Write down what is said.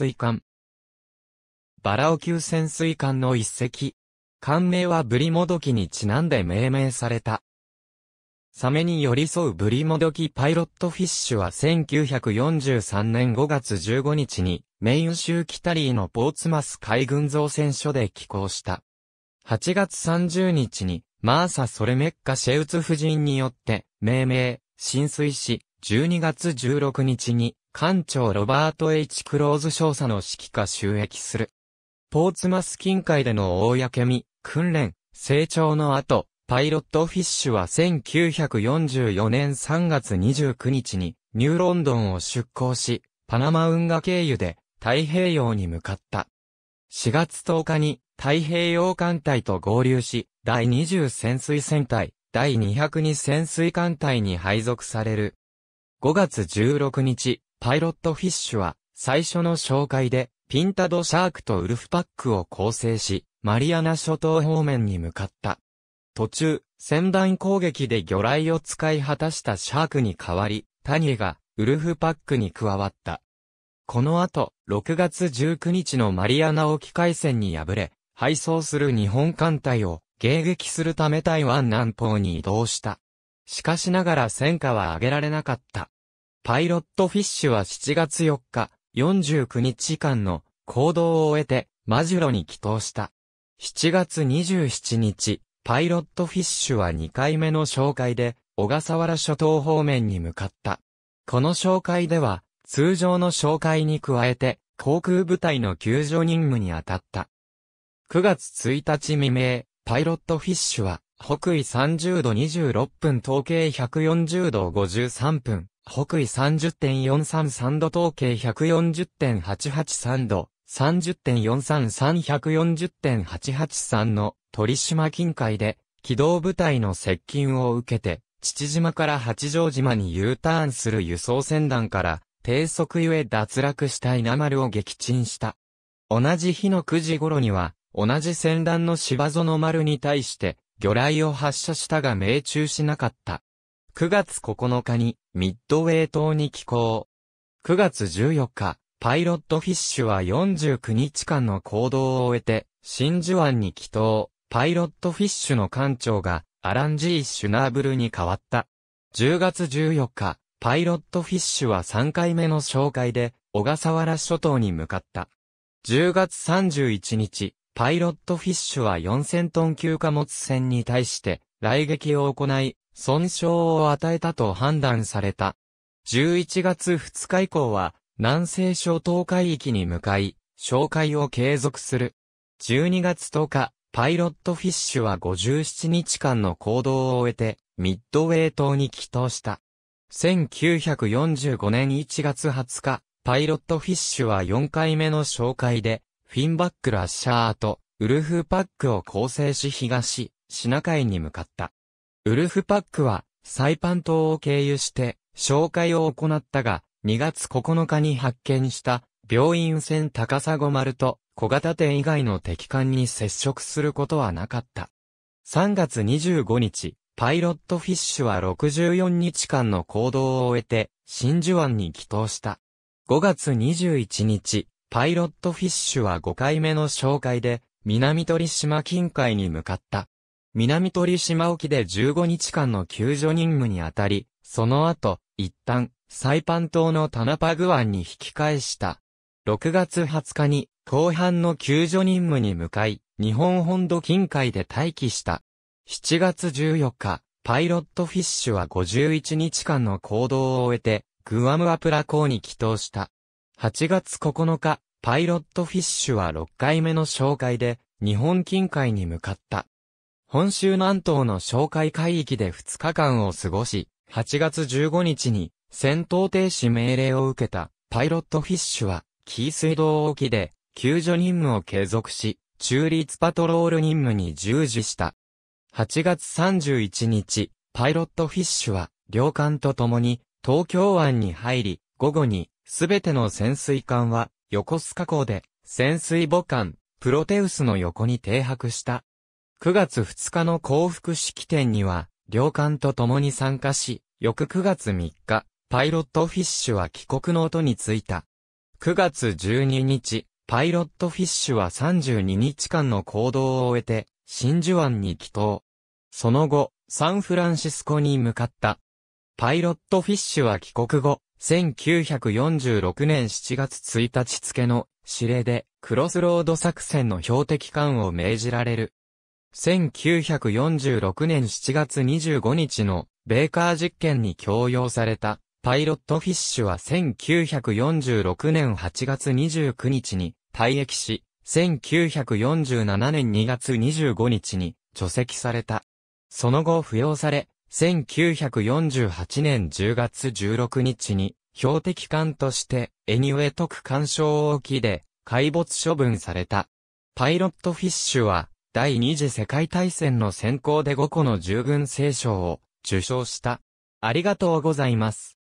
水艦。バラオ級潜水艦の一隻。艦名はブリモドキにちなんで命名された。サメに寄り添うブリモドキパイロットフィッシュは1943年5月15日にメイン州キタリーのポーツマス海軍造船所で寄港した。8月30日にマーサ・ソレメッカ・シェウツ夫人によって命名、浸水し、12月16日に艦長ロバート H. クローズ少佐の指揮下収益する。ポーツマス近海での公見、訓練、成長の後、パイロットフィッシュは1944年3月29日にニューロンドンを出港し、パナマ運河経由で太平洋に向かった。4月10日に太平洋艦隊と合流し、第20潜水船隊、第202潜水艦隊に配属される。5月16日、パイロットフィッシュは、最初の紹介で、ピンタドシャークとウルフパックを構成し、マリアナ諸島方面に向かった。途中、船団攻撃で魚雷を使い果たしたシャークに代わり、タニエがウルフパックに加わった。この後、6月19日のマリアナ沖海戦に敗れ、敗走する日本艦隊を迎撃するため台湾南方に移動した。しかしながら戦果は上げられなかった。パイロットフィッシュは7月4日、49日間の行動を終えて、マジュロに帰投した。7月27日、パイロットフィッシュは2回目の紹介で、小笠原諸島方面に向かった。この紹介では、通常の紹介に加えて、航空部隊の救助任務に当たった。9月1日未明、パイロットフィッシュは、北緯30度26分、東経140度53分、北緯30.433度統計140.883度、30.433140.883の鳥島近海で、機動部隊の接近を受けて、父島から八丈島に U ターンする輸送船団から、低速ゆえ脱落した稲丸を撃沈した。同じ日の9時頃には、同じ船団の芝園丸に対して、魚雷を発射したが命中しなかった。9月9日にミッドウェイ島に寄港。9月14日、パイロットフィッシュは49日間の行動を終えて、真珠湾に帰島。パイロットフィッシュの艦長がアラン・ジー・シュナーブルに変わった。10月14日、パイロットフィッシュは3回目の紹介で、小笠原諸島に向かった。10月31日、パイロットフィッシュは4000トン級貨物船に対して、来撃を行い、損傷を与えたと判断された。11月2日以降は、南西諸島海域に向かい、紹介を継続する。12月10日、パイロットフィッシュは57日間の行動を終えて、ミッドウェイ島に帰島した。1945年1月20日、パイロットフィッシュは4回目の紹介で、フィンバックラッシャーとウルフパックを構成し東、シナ海に向かった。ウルフパックは、サイパン島を経由して、紹介を行ったが、2月9日に発見した、病院船高砂丸と、小型艇以外の敵艦に接触することはなかった。3月25日、パイロットフィッシュは64日間の行動を終えて、真珠湾に帰島した。5月21日、パイロットフィッシュは5回目の紹介で、南鳥島近海に向かった。南鳥島沖で15日間の救助任務にあたり、その後、一旦、サイパン島のタナパグ湾に引き返した。6月20日に、後半の救助任務に向かい、日本本土近海で待機した。7月14日、パイロットフィッシュは51日間の行動を終えて、グアムアプラ港に帰島した。8月9日、パイロットフィッシュは6回目の紹介で、日本近海に向かった。本州南東の紹介海域で2日間を過ごし、8月15日に戦闘停止命令を受けたパイロットフィッシュは、紀伊水道沖で救助任務を継続し、中立パトロール任務に従事した。8月31日、パイロットフィッシュは、両艦と共に東京湾に入り、午後に、すべての潜水艦は、横須賀港で、潜水母艦、プロテウスの横に停泊した。9月2日の幸福式典には、両艦と共に参加し、翌9月3日、パイロットフィッシュは帰国の音についた。9月12日、パイロットフィッシュは32日間の行動を終えて、真珠湾に帰島。その後、サンフランシスコに向かった。パイロットフィッシュは帰国後、1946年7月1日付の指令でクロスロード作戦の標的艦を命じられる。1946年7月25日のベーカー実験に強用されたパイロットフィッシュは1946年8月29日に退役し、1947年2月25日に除籍された。その後扶養され、1948年10月16日に標的艦としてエニウェ特干渉沖で海没処分された。パイロットフィッシュは第二次世界大戦の選考で5個の従軍聖賞を受賞した。ありがとうございます。